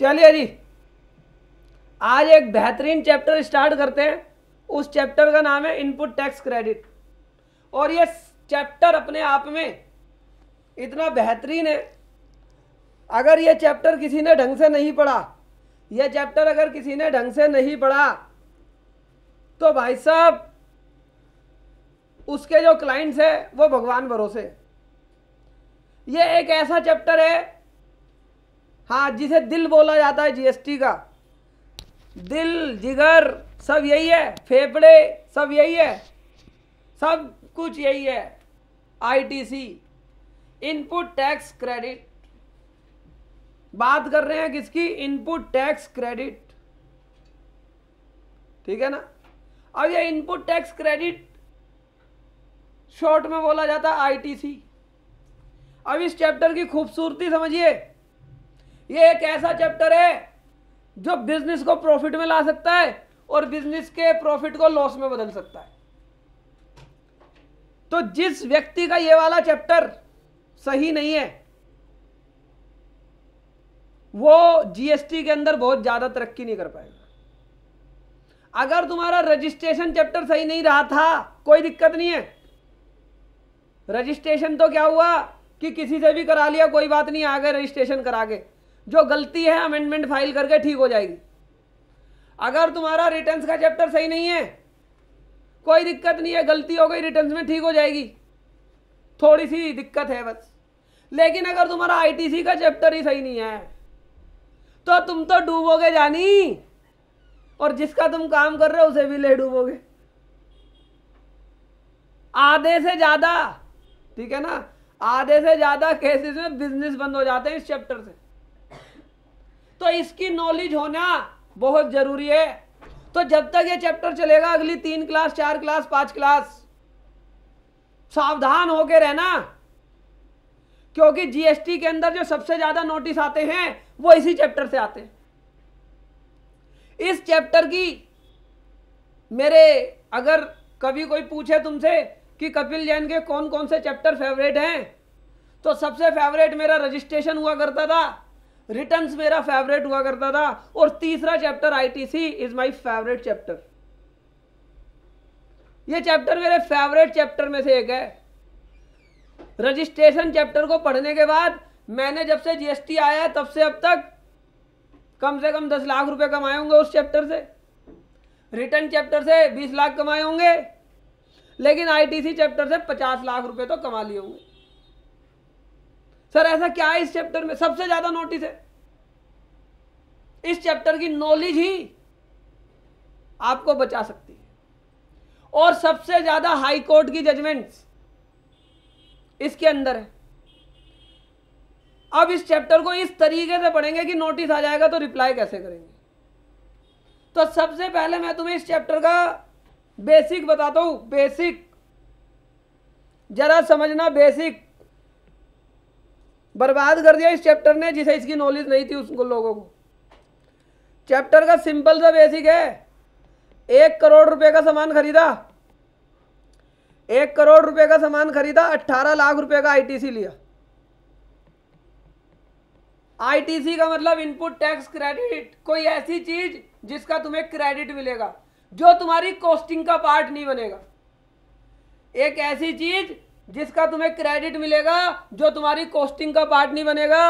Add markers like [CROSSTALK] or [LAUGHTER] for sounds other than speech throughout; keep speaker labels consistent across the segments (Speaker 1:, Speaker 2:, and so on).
Speaker 1: चलिए जी आज एक बेहतरीन चैप्टर स्टार्ट करते हैं उस चैप्टर का नाम है इनपुट टैक्स क्रेडिट और ये चैप्टर अपने आप में इतना बेहतरीन है अगर ये चैप्टर किसी ने ढंग से नहीं पढ़ा यह चैप्टर अगर किसी ने ढंग से नहीं पढ़ा तो भाई साहब उसके जो क्लाइंट्स हैं वो भगवान भरोसे ये एक ऐसा चैप्टर है हाँ जिसे दिल बोला जाता है जीएसटी का दिल जिगर सब यही है फेफड़े सब यही है सब कुछ यही है आईटीसी इनपुट टैक्स क्रेडिट बात कर रहे हैं किसकी इनपुट टैक्स क्रेडिट ठीक है ना अब ये इनपुट टैक्स क्रेडिट शॉर्ट में बोला जाता है आईटीसी अब इस चैप्टर की खूबसूरती समझिए ये एक ऐसा चैप्टर है जो बिजनेस को प्रॉफिट में ला सकता है और बिजनेस के प्रॉफिट को लॉस में बदल सकता है तो जिस व्यक्ति का ये वाला चैप्टर सही नहीं है वो जीएसटी के अंदर बहुत ज़्यादा तरक्की नहीं कर पाएगा अगर तुम्हारा रजिस्ट्रेशन चैप्टर सही नहीं रहा था कोई दिक्कत नहीं है रजिस्ट्रेशन तो क्या हुआ कि किसी से भी करा लिया कोई बात नहीं आ गए रजिस्ट्रेशन करा के जो गलती है अमेंडमेंट फाइल करके ठीक हो जाएगी अगर तुम्हारा रिटर्न्स का चैप्टर सही नहीं है कोई दिक्कत नहीं है गलती हो गई रिटर्न्स में ठीक हो जाएगी थोड़ी सी दिक्कत है बस लेकिन अगर तुम्हारा आईटीसी का चैप्टर ही सही नहीं है तो तुम तो डूबोगे जानी और जिसका तुम काम कर रहे हो उसे भी ले डूबोगे आधे से ज़्यादा ठीक है ना आधे से ज़्यादा केसेस में बिजनेस बंद हो जाते हैं इस चैप्टर से तो इसकी नॉलेज होना बहुत ज़रूरी है तो जब तक ये चैप्टर चलेगा अगली तीन क्लास चार क्लास पांच क्लास सावधान होके रहना क्योंकि जीएसटी के अंदर जो सबसे ज़्यादा नोटिस आते हैं वो इसी चैप्टर से आते हैं इस चैप्टर की मेरे अगर कभी कोई पूछे तुमसे कि कपिल जैन के कौन कौन से चैप्टर फेवरेट हैं तो सबसे फेवरेट मेरा रजिस्ट्रेशन हुआ करता था रिटर्न्स मेरा फेवरेट हुआ करता था और तीसरा chapter ITC is my favourite chapter ये चैप्टर मेरे फेवरेट चैप्टर में से एक है रजिस्ट्रेशन चैप्टर को पढ़ने के बाद मैंने जब से जीएसटी आया है तब से अब तक कम से कम दस लाख रुपए कमाए होंगे उस चैप्टर से रिटर्न चैप्टर से बीस लाख कमाए होंगे लेकिन आईटीसी चैप्टर से पचास लाख रुपए तो कमा लिए होंगे सर ऐसा क्या है इस चैप्टर में सबसे ज़्यादा नोटिस है इस चैप्टर की नॉलेज ही आपको बचा सकती है और सबसे ज़्यादा हाई कोर्ट की जजमेंट्स इसके अंदर है अब इस चैप्टर को इस तरीके से पढ़ेंगे कि नोटिस आ जाएगा तो रिप्लाई कैसे करेंगे तो सबसे पहले मैं तुम्हें इस चैप्टर का बेसिक बताता हूं बेसिक जरा समझना बेसिक बर्बाद कर दिया इस चैप्टर ने जिसे इसकी नॉलेज नहीं थी उसको लोगों को चैप्टर का सिंपल सा बेसिक है एक करोड़ रुपए का सामान खरीदा एक करोड़ रुपए का सामान खरीदा अट्ठारह लाख रुपए का आईटीसी लिया आईटीसी का मतलब इनपुट टैक्स क्रेडिट कोई ऐसी चीज जिसका तुम्हें क्रेडिट मिलेगा जो तुम्हारी कॉस्टिंग का पार्ट नहीं बनेगा एक ऐसी चीज जिसका तुम्हें क्रेडिट मिलेगा जो तुम्हारी कॉस्टिंग का पार्ट नहीं बनेगा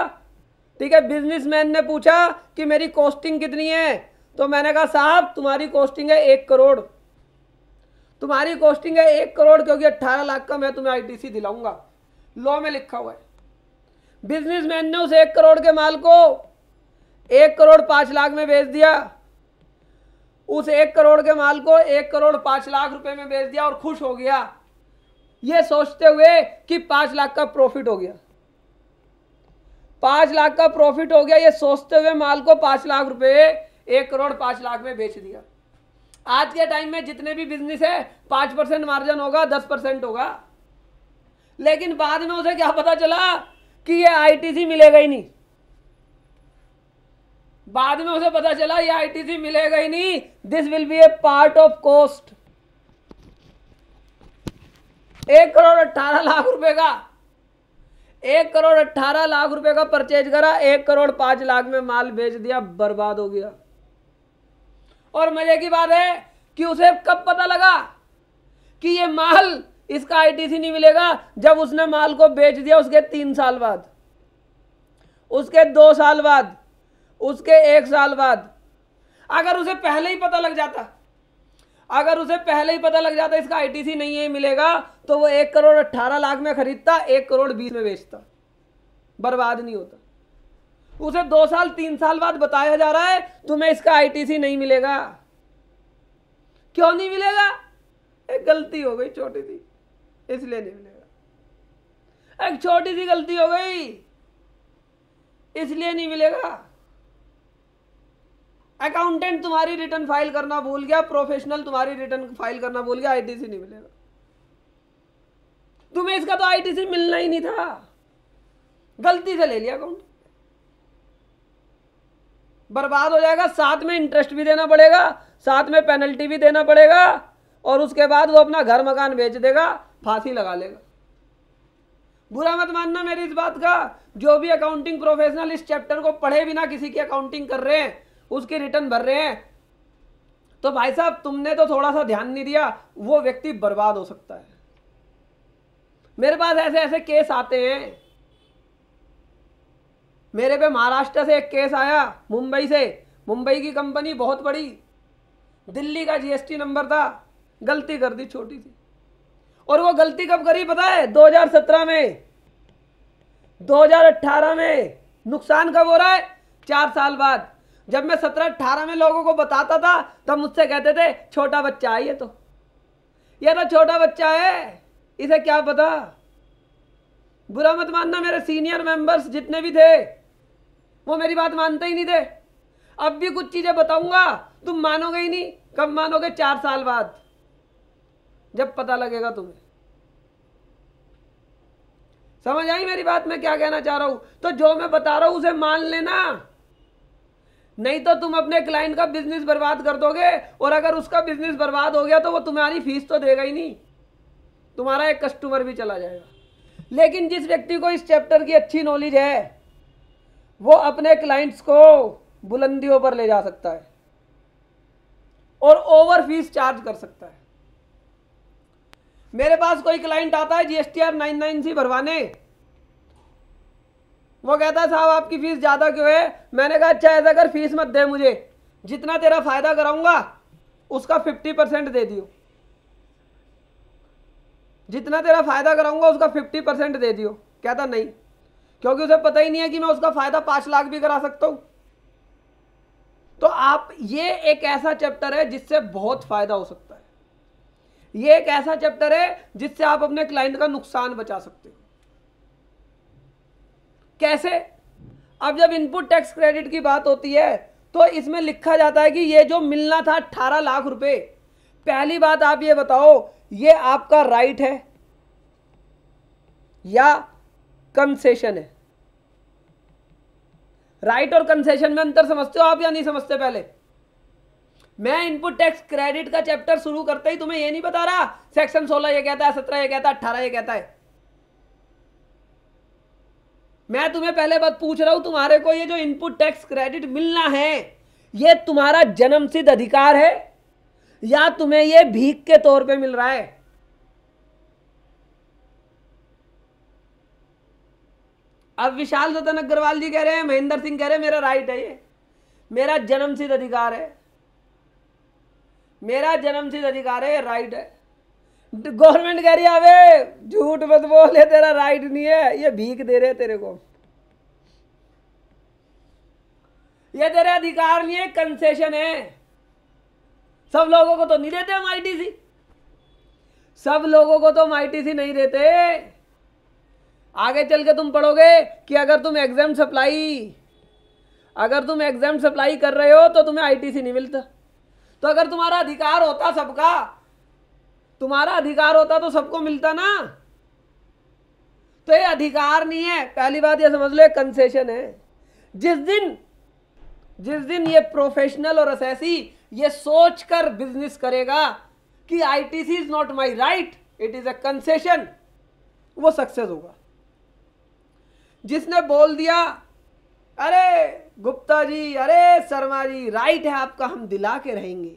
Speaker 1: ठीक है बिजनेसमैन ने पूछा कि मेरी कॉस्टिंग कितनी है तो मैंने कहा साहब तुम्हारी कॉस्टिंग है एक करोड़ तुम्हारी कॉस्टिंग है एक करोड़ क्योंकि अट्ठारह लाख का मैं तुम्हें आईटीसी दिलाऊंगा लॉ में लिखा हुआ है बिजनेसमैन ने उस एक करोड़ के माल को एक करोड़ पाँच लाख में बेच दिया उस एक करोड़ के माल को एक करोड़ पाँच लाख रुपए में बेच दिया और खुश हो गया ये सोचते हुए कि पांच लाख का प्रॉफिट हो गया पांच लाख का प्रॉफिट हो गया ये सोचते हुए माल को पांच लाख रुपए एक करोड़ पांच लाख में बेच दिया आज के टाइम में जितने भी बिजनेस है पांच परसेंट मार्जिन होगा दस परसेंट होगा लेकिन बाद में उसे क्या पता चला कि ये आईटीसी मिलेगा ही नहीं बाद में उसे पता चला ये आईटीसी मिलेगा ही नहीं this will be a part of cost एक करोड़ अट्ठारह लाख रुपए का एक करोड़ अट्ठारह लाख रुपए का परचेज करा एक करोड़ पांच लाख में माल बेच दिया बर्बाद हो गया और मजे की बात है कि उसे कब पता लगा कि ये माल इसका आईटीसी नहीं मिलेगा जब उसने माल को बेच दिया उसके तीन साल बाद उसके दो साल बाद उसके एक साल बाद अगर उसे पहले ही पता लग जाता अगर उसे पहले ही पता लग जाता इसका आईटीसी नहीं है मिलेगा तो वो एक करोड़ अट्ठारह लाख में खरीदता एक करोड़ बीस में बेचता बर्बाद नहीं होता उसे दो साल तीन साल बाद बताया जा रहा है तुम्हें इसका आईटीसी नहीं मिलेगा क्यों नहीं मिलेगा एक गलती हो गई छोटी सी इसलिए नहीं मिलेगा एक छोटी सी गलती हो गई इसलिए नहीं मिलेगा अकाउंटेंट तुम्हारी रिटर्न फाइल करना भूल गया प्रोफेशनल तुम्हारी रिटर्न फाइल करना भूल गया आईटीसी नहीं मिलेगा तुम्हें इसका तो आईटीसी मिलना ही नहीं था गलती से ले लिया अकाउंट बर्बाद हो जाएगा साथ में इंटरेस्ट भी देना पड़ेगा साथ में पेनल्टी भी देना पड़ेगा और उसके बाद वो अपना घर मकान बेच देगा फांसी लगा लेगा बुरा मत मानना मेरी इस बात का जो भी अकाउंटिंग प्रोफेशनल इस चैप्टर को पढ़े बिना किसी की अकाउंटिंग कर रहे हैं उसके रिटर्न भर रहे हैं तो भाई साहब तुमने तो थोड़ा सा ध्यान नहीं दिया वो व्यक्ति बर्बाद हो सकता है मेरे पास ऐसे ऐसे केस आते हैं मेरे पे महाराष्ट्र से एक केस आया मुंबई से मुंबई की कंपनी बहुत बड़ी दिल्ली का जीएसटी नंबर था गलती कर दी छोटी सी और वो गलती कब करी पता है 2017 में 2018 में नुकसान कब हो रहा है चार साल बाद जब मैं सत्रह अट्ठारह में लोगों को बताता था तब मुझसे कहते थे छोटा बच्चा है ये तो ये तो छोटा बच्चा है इसे क्या पता बुरा मत मानना मेरे सीनियर मेंबर्स जितने भी थे वो मेरी बात मानते ही नहीं थे अब भी कुछ चीज़ें बताऊंगा तुम मानोगे ही नहीं कब मानोगे चार साल बाद जब पता लगेगा तुम्हें समझ आई मेरी बात मैं क्या कहना चाह रहा हूं तो जो मैं बता रहा हूं उसे मान लेना नहीं तो तुम अपने क्लाइंट का बिजनेस बर्बाद कर दोगे और अगर उसका बिजनेस बर्बाद हो गया तो वो तुम्हारी फीस तो देगा ही नहीं तुम्हारा एक कस्टमर भी चला जाएगा लेकिन जिस व्यक्ति को इस चैप्टर की अच्छी नॉलेज है वो अपने क्लाइंट्स को बुलंदियों पर ले जा सकता है और ओवर फीस चार्ज कर सकता है मेरे पास कोई क्लाइंट आता है जीएसटीआर नाइन नाइन सी भरवाने वो कहता है साहब आपकी फ़ीस ज़्यादा क्यों है मैंने कहा अच्छा ऐसा कर फीस मत दे मुझे जितना तेरा फ़ायदा कराऊंगा उसका फिफ्टी परसेंट दे दियो जितना तेरा फ़ायदा कराऊंगा उसका फिफ्टी परसेंट दे दियो कहता नहीं क्योंकि उसे पता ही नहीं है कि मैं उसका फ़ायदा पाँच लाख भी करा सकता हूँ तो आप ये एक ऐसा चैप्टर है जिससे बहुत फ़ायदा हो सकता है ये एक ऐसा चैप्टर है जिससे आप अपने क्लाइंट का नुकसान बचा सकते हो कैसे अब जब इनपुट टैक्स क्रेडिट की बात होती है तो इसमें लिखा जाता है कि ये जो मिलना था अट्ठारह लाख रुपए पहली बात आप ये बताओ ये आपका राइट है या कंसेशन है राइट और कंसेशन में अंतर समझते हो आप या नहीं समझते पहले मैं इनपुट टैक्स क्रेडिट का चैप्टर शुरू करते ही तुम्हें ये नहीं बता रहा सेक्शन सोलह ये कहता है सत्रह ये कहता है अट्ठारह ये कहता है मैं तुम्हें पहले बात पूछ रहा हूं तुम्हारे को ये जो इनपुट टैक्स क्रेडिट मिलना है ये तुम्हारा जन्म सिद्ध अधिकार है या तुम्हें ये भीख के तौर पे मिल रहा है अब विशाल रतन अग्रवाल जी कह रहे हैं महेंद्र सिंह कह रहे हैं मेरा राइट है ये मेरा जन्म सिद्ध अधिकार है मेरा जन्म सिद्ध अधिकार है राइट है गवर्नमेंट कह रही अबे झूठ मत बोले तेरा राइट नहीं है ये भीख दे रहे तेरे को ये तेरे अधिकार नहीं है कंसेशन है सब लोगों को तो नहीं देते हम आईटीसी सब लोगों को तो हम आईटीसी नहीं देते आगे चल के तुम पढ़ोगे कि अगर तुम एग्जाम सप्लाई अगर तुम एग्जाम सप्लाई कर रहे हो तो तुम्हें आईटीसी नहीं मिलता तो अगर तुम्हारा अधिकार होता सबका तुम्हारा अधिकार होता तो सबको मिलता ना तो ये अधिकार नहीं है पहली बात ये समझ लो ये कंसेशन है जिस दिन जिस दिन ये प्रोफेशनल और असैसी ये सोच कर बिजनेस करेगा कि I T C is not my right it is a concession वो सक्सेस होगा जिसने बोल दिया अरे गुप्ता जी अरे शर्मा जी राइट है आपका हम दिला के रहेंगे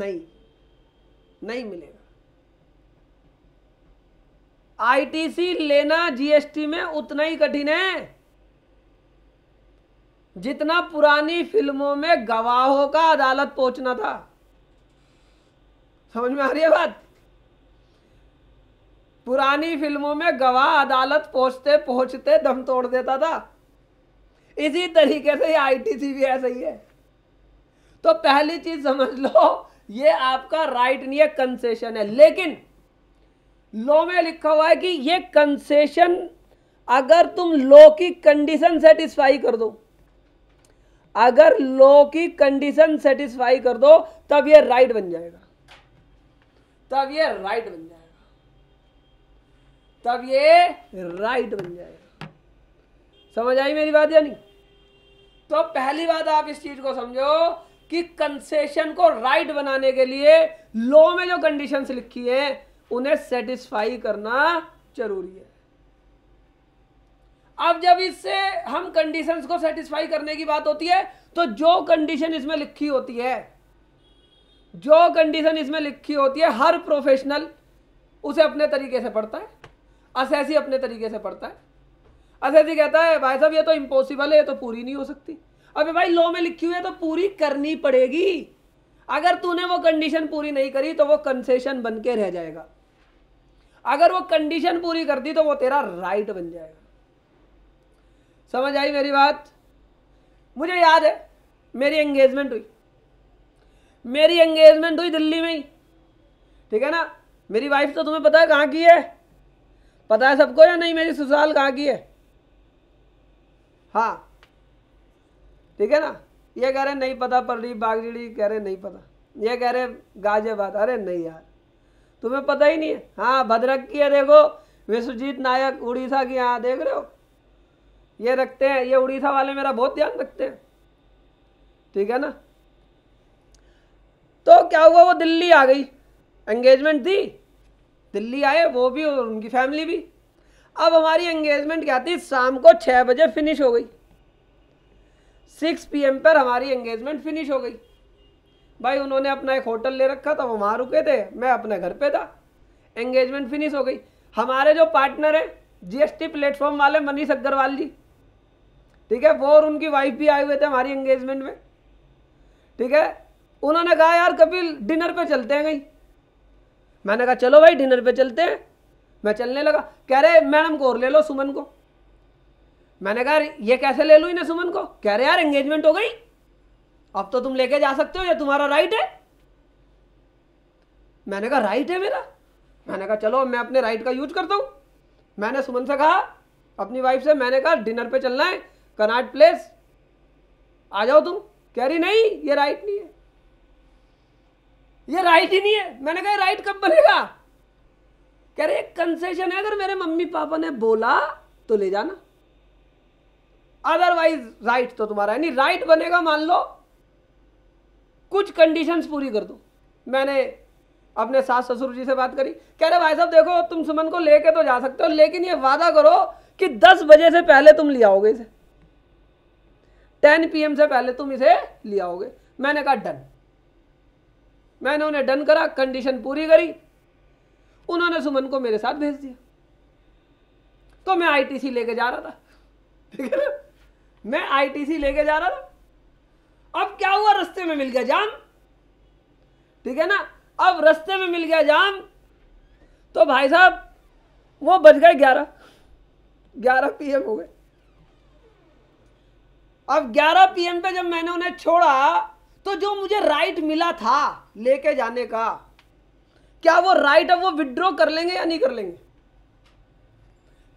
Speaker 1: नहीं नहीं मिलेगा आईटीसी लेना जीएसटी में उतना ही कठिन है जितना पुरानी फिल्मों में गवाहों का अदालत पहुंचना था समझ में आ रही है बात पुरानी फिल्मों में गवाह अदालत पहुंचते पहुंचते दम तोड़ देता था इसी तरीके से आईटीसी भी ऐसा ही है तो पहली चीज समझ लो ये आपका राइट नहीं है कंसेशन है लेकिन लॉ में लिखा हुआ है कि ये कंसेशन अगर तुम लॉ की कंडीशन सेटिस्फाई कर दो अगर लॉ की कंडीशन सेटिस्फाई कर दो तब ये राइट बन जाएगा तब ये राइट बन जाएगा तब ये राइट बन जाएगा समझ आई मेरी बात या नहीं तो पहली बात आप इस चीज को समझो कि कंसेशन को राइट बनाने के लिए लॉ में जो कंडीशंस लिखी है उन्हें सेटिस्फाई करना जरूरी है अब जब इससे हम कंडीशंस को सेटिस्फाई करने की बात होती है तो जो कंडीशन इसमें लिखी होती है जो कंडीशन इसमें लिखी होती है हर प्रोफेशनल उसे अपने तरीके से पढ़ता है असैसी अपने तरीके से पढ़ता है असैसी कहता है भाई साहब ये तो इम्पॉसिबल है ये तो पूरी नहीं हो सकती अबे भाई लॉ में लिखी हुई है तो पूरी करनी पड़ेगी अगर तूने वो कंडीशन पूरी नहीं करी तो वो कंसेशन बन के रह जाएगा अगर वो कंडीशन पूरी कर दी तो वो तेरा राइट बन जाएगा समझ आई मेरी बात मुझे याद है मेरी एंगेजमेंट हुई मेरी एंगेजमेंट हुई दिल्ली में ही ठीक है ना मेरी वाइफ तो तुम्हें पता है कहाँ की है पता है सबको या नहीं मेरी ससुराल कहाँ की है हाँ ठीक है ना ये कह रहे नहीं पता प्रदीप बागड़ी कह रहे नहीं पता ये कह रहे गाजियाबाद अरे नहीं यार तुम्हें पता ही नहीं है हाँ भद्रक की है देखो विश्वजीत नायक उड़ीसा की यहाँ देख रहे हो ये रखते हैं ये उड़ीसा वाले मेरा बहुत ध्यान रखते हैं ठीक है ना तो क्या हुआ वो दिल्ली आ गई एंगेजमेंट थी दिल्ली आए वो भी और उनकी फैमिली भी अब हमारी एंगेजमेंट क्या थी शाम को छः बजे फिनिश हो गई सिक्स पी पर हमारी एंगेजमेंट फिनिश हो गई भाई उन्होंने अपना एक होटल ले रखा था वो वहाँ रुके थे मैं अपने घर पे था एंगेजमेंट फिनिश हो गई हमारे जो पार्टनर हैं जीएसटी प्लेटफॉर्म वाले मनीष अग्रवाल जी ठीक है वो और उनकी वाइफ भी आए हुए थे हमारी एंगेजमेंट में ठीक है उन्होंने कहा यार कपिल डिनर पे चलते हैं कहीं मैंने कहा चलो भाई डिनर पे चलते हैं मैं चलने लगा कह रहे मैडम को और ले लो सुमन को मैंने कहा ये कैसे ले लूँ इन्हें सुमन को कह रहे यार एंगेजमेंट हो गई अब तो तुम लेके जा सकते हो ये तुम्हारा राइट है मैंने कहा राइट है मेरा मैंने कहा चलो मैं अपने राइट का यूज करता हूँ मैंने सुमन से कहा अपनी वाइफ से मैंने कहा डिनर पे चलना है कनाट प्लेस आ जाओ तुम कह रही नहीं ये राइट नहीं है ये राइट ही नहीं है मैंने कहा राइट कब बनेगा कह रहे कंसेशन है अगर मेरे मम्मी पापा ने बोला तो ले जाना अदरवाइज राइट तो तुम्हारा यानी राइट बनेगा मान लो कुछ कंडीशंस पूरी कर दो मैंने अपने सास ससुर जी से बात करी कह रहे भाई साहब देखो तुम सुमन को लेके तो जा सकते हो लेकिन ये वादा करो कि 10 बजे से पहले तुम ले आओगे इसे 10 पीएम से पहले तुम इसे ले आओगे मैंने कहा डन मैंने उन्हें डन करा कंडीशन पूरी करी उन्होंने सुमन को मेरे साथ भेज दिया तो मैं आईटीसी लेके जा रहा था ठीक है ना मैं आईटीसी लेके जा रहा था अब क्या हुआ रस्ते में मिल गया जाम ठीक है ना अब रस्ते में मिल गया जाम तो भाई साहब वो बज गए ग्यारह ग्यारह पी हो गए अब ग्यारह पी पे जब मैंने उन्हें छोड़ा तो जो मुझे राइट मिला था लेके जाने का क्या वो राइट अब वो विड्रॉ कर लेंगे या नहीं कर लेंगे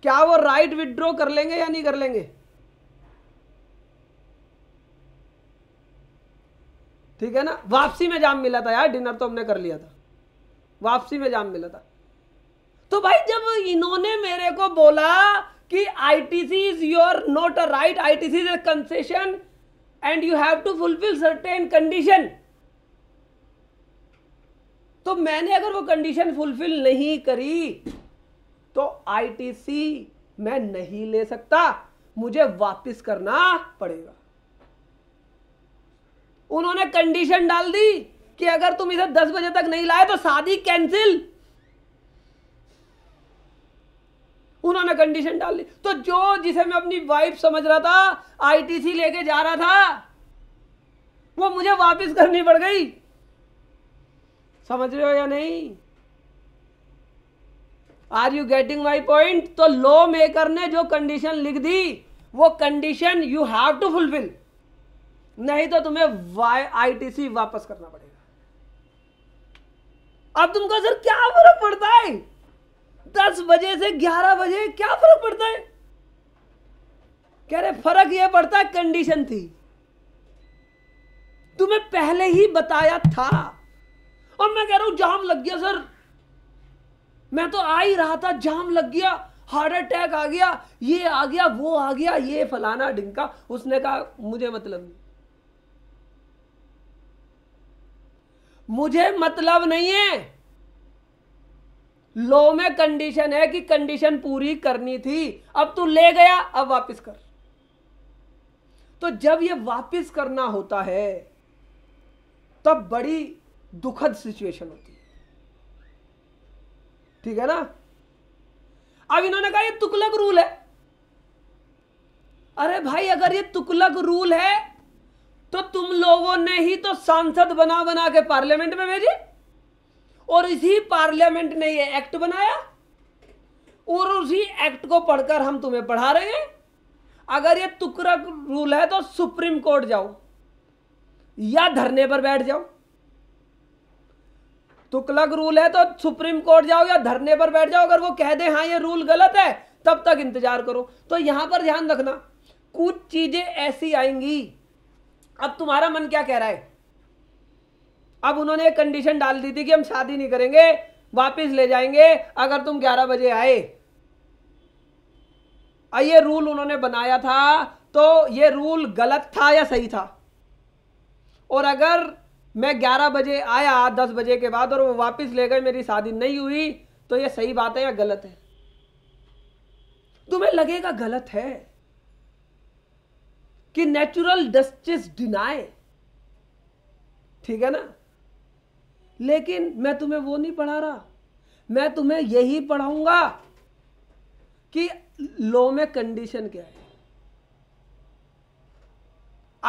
Speaker 1: क्या वो राइट विड्रॉ कर लेंगे या नहीं कर लेंगे ठीक है ना वापसी में जाम मिला था यार डिनर तो हमने कर लिया था वापसी में जाम मिला था तो भाई जब इन्होंने मेरे को बोला कि I T C is your not a right I T C is a concession and you have to fulfil certain condition तो मैंने अगर वो कंडीशन फुलफिल नहीं करी तो आई टी सी मैं नहीं ले सकता मुझे वापस करना पड़ेगा उन्होंने कंडीशन डाल दी कि अगर तुम इसे दस बजे तक नहीं लाए तो शादी कैंसिल उन्होंने कंडीशन डाल दी तो जो जिसे मैं अपनी वाइफ समझ रहा था आईटीसी लेके जा रहा था वो मुझे वापस करनी पड़ गई समझ रहे हो या नहीं are you getting my point तो लॉ मेकर ने जो कंडीशन लिख दी वो condition you have to fulfil नहीं तो तुम्हें वाई आईटीसी वापस करना पड़ेगा अब तुमको सर क्या फर्क पड़ता है दस बजे से ग्यारह बजे क्या फर्क पड़ता है कह रहे फर्क यह पड़ता है कंडीशन थी तुम्हें पहले ही बताया था और मैं कह रहा हूं जाम लग गया सर मैं तो आ ही रहा था जाम लग गया हार्ट अटैक आ गया ये आ गया वो आ गया ये फलाना ढिंका उसने कहा मुझे मतलब नहीं मुझे मतलब नहीं है लो में कंडीशन है कि कंडीशन पूरी करनी थी अब तू ले गया अब वापस कर तो जब ये वापस करना होता है तब बड़ी दुखद सिचुएशन होती है ठीक है ना अब इन्होंने कहा ये तुकलक रूल है अरे भाई अगर ये तुकलक रूल है तो तुम लोगों ने ही तो सांसद बना बना के पार्लियामेंट में भेजे और इसी पार्लियामेंट ने ये एक्ट बनाया और उसी एक्ट को पढ़कर हम तुम्हें पढ़ा रहे हैं अगर ये तुकरा रूल है तो सुप्रीम कोर्ट जाओ या धरने पर बैठ जाओ तुकलक रूल है तो सुप्रीम कोर्ट जाओ या धरने पर बैठ जाओ अगर वो कह दे हाँ ये रूल गलत है तब तक इंतजार करो तो यहां पर ध्यान रखना कुछ चीजें ऐसी आएंगी अब तुम्हारा मन क्या कह रहा है अब उन्होंने एक कंडीशन डाल दी थी कि हम शादी नहीं करेंगे वापस ले जाएंगे अगर तुम 11 बजे आए ये रूल उन्होंने बनाया था तो ये रूल गलत था या सही था और अगर मैं 11 बजे आया 10 बजे के बाद और वो वापस ले गए मेरी शादी नहीं हुई तो ये सही बात है या गलत है तुम्हें लगेगा गलत है कि नेचुरल जस्टिस डिनाए ठीक है ना लेकिन मैं तुम्हें वो नहीं पढ़ा रहा मैं तुम्हें यही पढ़ाऊंगा कि लॉ में कंडीशन क्या है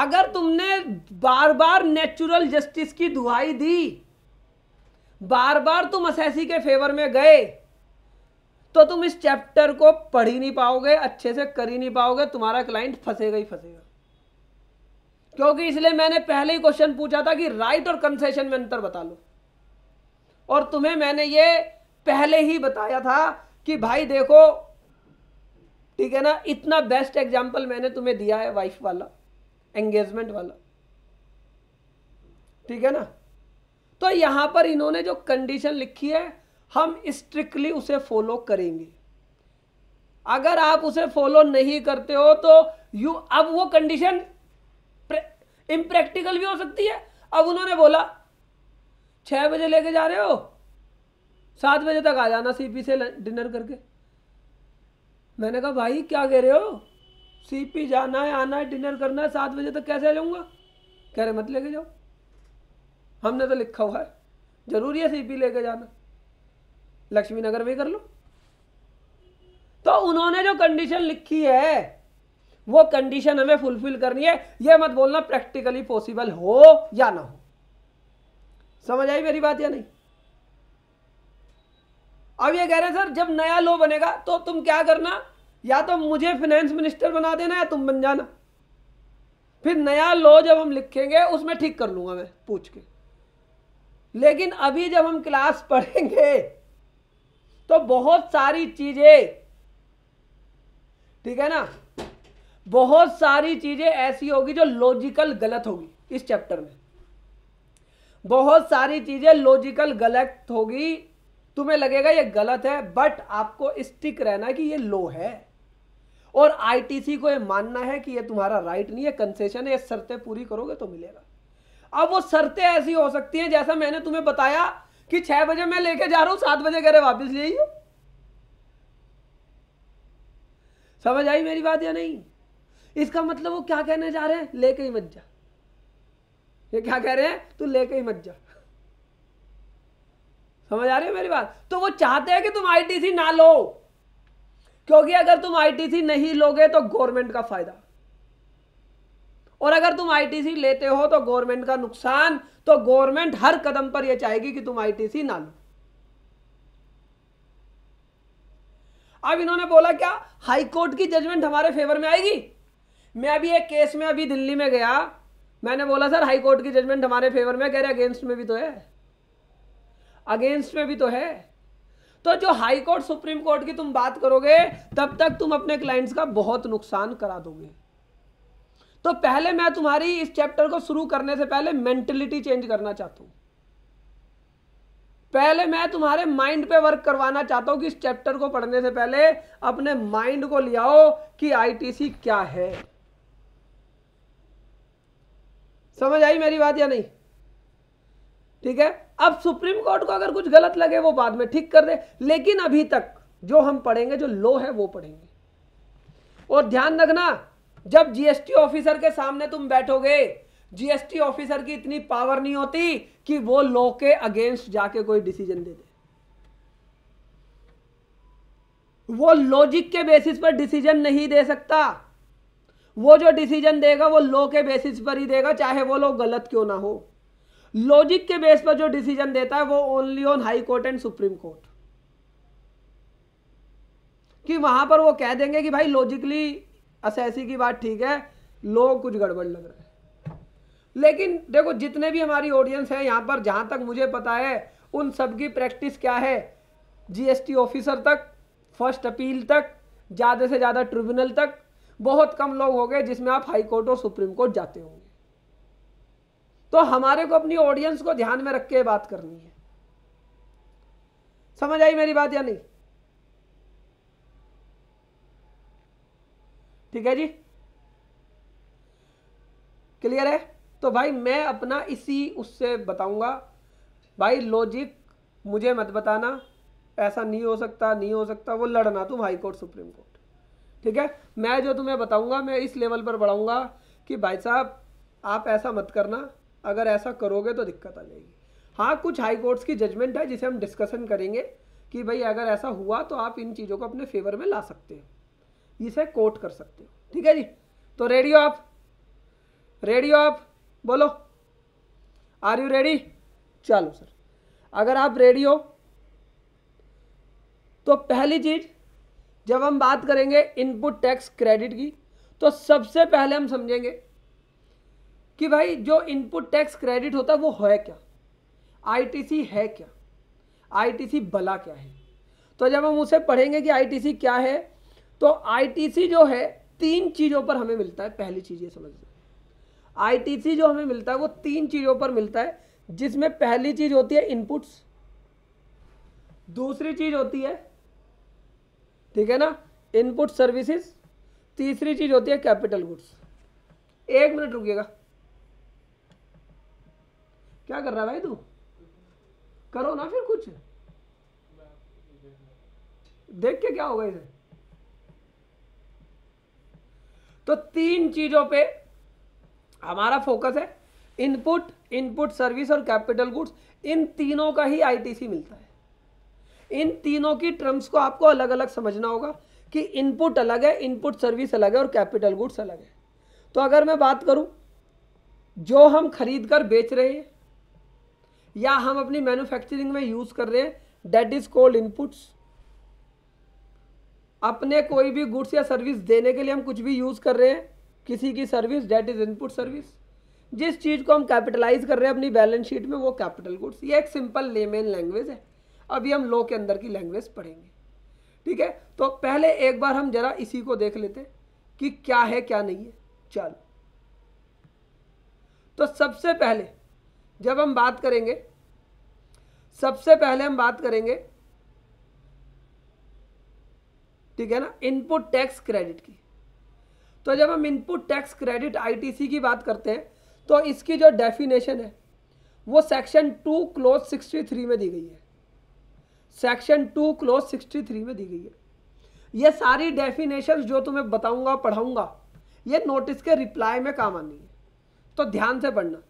Speaker 1: अगर तुमने बार बार नेचुरल जस्टिस की दुहाई दी बार बार तुम असैसी के फेवर में गए तो तुम इस चैप्टर को पढ़ ही नहीं पाओगे अच्छे से कर ही नहीं पाओगे तुम्हारा क्लाइंट फंसेगा ही फंसेगा क्योंकि इसलिए मैंने पहले ही क्वेश्चन पूछा था कि राइट और कंसेशन में अंतर बता लो और तुम्हें मैंने ये पहले ही बताया था कि भाई देखो ठीक है ना इतना बेस्ट एग्जाम्पल मैंने तुम्हें दिया है वाइफ वाला एंगेजमेंट वाला ठीक है ना तो यहां पर इन्होंने जो कंडीशन लिखी है हम स्ट्रिक्टली उसे फॉलो करेंगे अगर आप उसे फॉलो नहीं करते हो तो यू अब वो कंडीशन इम्प्रैक्टिकल भी हो सकती है अब उन्होंने बोला छः बजे लेके जा रहे हो सात बजे तक आ जाना सीपी से डिनर करके मैंने कहा भाई क्या कह रहे हो सीपी जाना है आना है डिनर करना है सात बजे तक कैसे आ जाऊँगा कह रहे मत लेके जाओ हमने तो लिखा हुआ है ज़रूरी है सीपी लेके जाना लक्ष्मी नगर में कर लो तो उन्होंने जो कंडीशन लिखी है वो कंडीशन हमें फुलफिल करनी है ये मत बोलना प्रैक्टिकली पॉसिबल हो या ना हो समझ आई मेरी बात या नहीं अब ये कह रहे हैं सर जब नया लॉ बनेगा तो तुम क्या करना या तो मुझे फाइनेंस मिनिस्टर बना देना या तुम बन जाना फिर नया लॉ जब हम लिखेंगे उसमें ठीक कर लूंगा मैं पूछ के लेकिन अभी जब हम क्लास [LAUGHS] पढ़ेंगे तो बहुत सारी चीजें ठीक है ना बहुत सारी चीज़ें ऐसी होगी जो लॉजिकल गलत होगी इस चैप्टर में बहुत सारी चीज़ें लॉजिकल गलत होगी तुम्हें लगेगा ये गलत है बट आपको स्टिक रहना कि ये लो है और आईटीसी को ये मानना है कि ये तुम्हारा राइट नहीं है कंसेशन है ये शर्तें पूरी करोगे तो मिलेगा अब वो शर्तें ऐसी हो सकती हैं जैसा मैंने तुम्हें बताया कि छह बजे मैं लेके जा रहा हूं सात बजे करे वापस ले समझ आई मेरी बात या नहीं इसका मतलब वो क्या कहने जा रहे हैं लेके ही मत जा ये क्या कह रहे हैं तू लेके ही मत जा समझ आ रही है मेरी बात तो वो चाहते हैं कि तुम आईटीसी ना लो क्योंकि अगर तुम आईटीसी नहीं लोगे तो गवर्नमेंट का फायदा और अगर तुम आईटीसी लेते हो तो गवर्नमेंट का नुकसान तो गवर्नमेंट हर कदम पर यह चाहेगी कि तुम आईटीसी ना लो अब इन्होंने बोला क्या हाईकोर्ट की जजमेंट हमारे फेवर में आएगी मैं अभी एक केस में अभी दिल्ली में गया मैंने बोला सर हाई कोर्ट की जजमेंट हमारे फेवर में कह रहे अगेंस्ट में भी तो है अगेंस्ट में भी तो है तो जो हाई कोर्ट सुप्रीम कोर्ट की तुम बात करोगे तब तक तुम अपने क्लाइंट्स का बहुत नुकसान करा दोगे तो पहले मैं तुम्हारी इस चैप्टर को शुरू करने से पहले मेंटेलिटी चेंज करना चाहता हूँ पहले मैं तुम्हारे माइंड पे वर्क करवाना चाहता हूं कि इस चैप्टर को पढ़ने से पहले अपने माइंड को ले आओ कि आईटीसी क्या है समझ आई मेरी बात या नहीं ठीक है अब सुप्रीम कोर्ट को अगर कुछ गलत लगे वो बाद में ठीक कर दे लेकिन अभी तक जो हम पढ़ेंगे जो लॉ है वो पढ़ेंगे और ध्यान रखना जब जीएसटी ऑफिसर के सामने तुम बैठोगे जीएसटी ऑफिसर की इतनी पावर नहीं होती कि वो लॉ के अगेंस्ट जाके कोई डिसीजन दे दे वो लॉजिक के बेसिस पर डिसीजन नहीं दे सकता वो जो डिसीजन देगा वो लॉ के बेसिस पर ही देगा चाहे वो लोग गलत क्यों ना हो लॉजिक के बेस पर जो डिसीजन देता है वो only on high court and supreme court कि वहां पर वो कह देंगे कि भाई लॉजिकली असैसी की बात ठीक है लोग कुछ गड़बड़ लग रहा है लेकिन देखो जितने भी हमारी ऑडियंस है यहां पर जहां तक मुझे पता है उन सबकी प्रैक्टिस क्या है जीएसटी ऑफिसर तक फर्स्ट अपील तक ज़्यादा से ज़्यादा ट्रिब्यूनल तक बहुत कम लोग हो गए जिसमें आप हाई कोर्ट और सुप्रीम कोर्ट जाते होंगे तो हमारे को अपनी ऑडियंस को ध्यान में रख के बात करनी है समझ आई मेरी बात या नहीं ठीक है जी क्लियर है तो भाई मैं अपना इसी उससे बताऊंगा भाई लॉजिक मुझे मत बताना ऐसा नहीं हो सकता नहीं हो सकता वो लड़ना तुम हाई कोर्ट सुप्रीम कोर्ट ठीक है मैं जो तुम्हें बताऊंगा मैं इस लेवल पर बढ़ाऊंगा कि भाई साहब आप ऐसा मत करना अगर ऐसा करोगे तो दिक्कत आ जाएगी हाँ कुछ हाई कोर्ट्स की जजमेंट है जिसे हम डिस्कशन करेंगे कि भाई अगर ऐसा हुआ तो आप इन चीज़ों को अपने फेवर में ला सकते हो इसे कोर्ट कर सकते हो ठीक है जी तो रेडियो आप रेडियो आप बोलो आर यू रेडी चलो सर अगर आप रेडियो तो पहली चीज़ जब हम बात करेंगे इनपुट टैक्स क्रेडिट की तो सबसे पहले हम समझेंगे कि भाई जो इनपुट टैक्स क्रेडिट होता है वो है क्या आईटीसी है क्या आईटीसी भला क्या है तो जब हम उसे पढ़ेंगे कि आईटीसी क्या है तो आईटीसी जो है तीन चीज़ों पर हमें मिलता है पहली चीज़ ये समझ लो आईटीसी जो हमें मिलता है वो तीन चीज़ों पर मिलता है जिसमें पहली चीज़ होती है इनपुट्स दूसरी चीज़ होती है ठीक है ना इनपुट सर्विसेज तीसरी चीज़ होती है कैपिटल गुड्स एक मिनट रुकिएगा क्या कर रहा भाई तू करो ना फिर कुछ देख के क्या होगा इसे तो तीन चीजों पे हमारा फोकस है इनपुट इनपुट सर्विस और कैपिटल गुड्स इन तीनों का ही आईटीसी मिलता है इन तीनों की टर्म्स को आपको अलग अलग समझना होगा कि इनपुट अलग है इनपुट सर्विस अलग है और कैपिटल गुड्स अलग है तो अगर मैं बात करूं जो हम खरीद कर बेच रहे हैं या हम अपनी मैन्युफैक्चरिंग में यूज़ कर रहे हैं डेट इज़ कॉल्ड इनपुट्स अपने कोई भी गुड्स या सर्विस देने के लिए हम कुछ भी यूज़ कर रहे हैं किसी की service that is input service जिस चीज़ को हम कैपिटलाइज कर रहे हैं अपनी बैलेंस शीट में वो कैपिटल गुड्स ये एक सिंपल लेमेन लैंग्वेज है अभी हम लॉ के अंदर की लैंग्वेज पढ़ेंगे ठीक है तो पहले एक बार हम जरा इसी को देख लेते कि क्या है क्या नहीं है चलो तो सबसे पहले जब हम बात करेंगे सबसे पहले हम बात करेंगे ठीक है ना इनपुट टैक्स क्रेडिट की तो जब हम इनपुट टैक्स क्रेडिट आईटीसी की बात करते हैं तो इसकी जो डेफिनेशन है वो section two clause sixty three में दी गई है section two clause sixty three में दी गई है ये सारी डेफिनेशन जो तुम्हें बताऊंगा पढ़ाऊंगा ये नोटिस के रिप्लाई में काम आनी है तो ध्यान से पढ़ना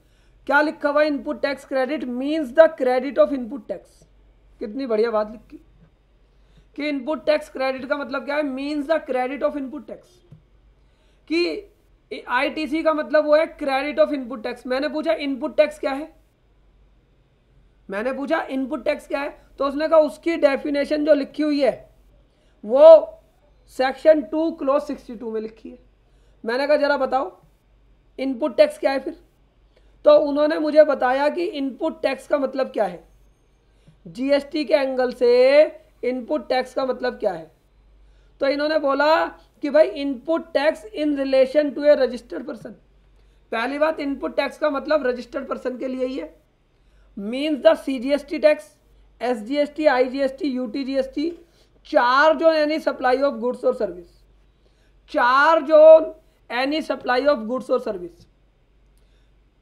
Speaker 1: क्या लिखा हुआ input tax credit means the credit of input tax कितनी बढ़िया बात लिखी कि इनपुट टैक्स क्रेडिट का मतलब क्या है means the credit of input tax कि आई का मतलब वो है क्रेडिट ऑफ इनपुट टैक्स मैंने पूछा इनपुट टैक्स क्या है मैंने पूछा इनपुट टैक्स क्या है तो उसने कहा उसकी डेफिनेशन जो लिखी हुई है वो section two clause sixty two में लिखी है मैंने कहा जरा बताओ इनपुट टैक्स क्या है फिर तो उन्होंने मुझे बताया कि इनपुट टैक्स का मतलब क्या है जीएसटी के एंगल से इनपुट टैक्स का मतलब क्या है तो इन्होंने बोला कि भाई input tax in relation to a registered person पहली बात इनपुट टैक्स का मतलब रजिस्टर्ड पर्सन के लिए ही है means the C G S T tax S G S T I G S T U T G S T charged any supply of goods और service charged on any supply of goods और service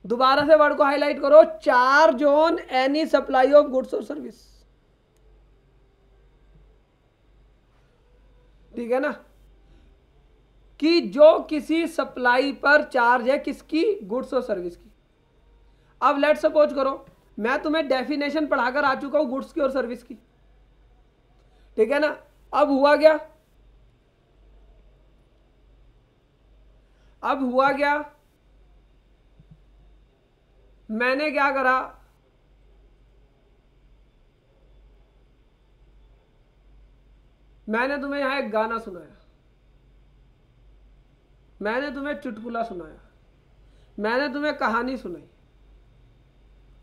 Speaker 1: दोबारा से word को highlight करो charged on any supply of goods और service ठीक है ना कि जो किसी सप्लाई पर चार्ज है किसकी गुड्स और सर्विस की अब लेट सपोज करो मैं तुम्हें डेफिनेशन पढ़ाकर आ चुका हूँ गुड्स की और सर्विस की ठीक है ना अब हुआ क्या अब हुआ क्या मैंने क्या करा मैंने तुम्हें यहां एक गाना सुनाया मैंने तुम्हें चुटकुला सुनाया मैंने तुम्हें कहानी सुनाई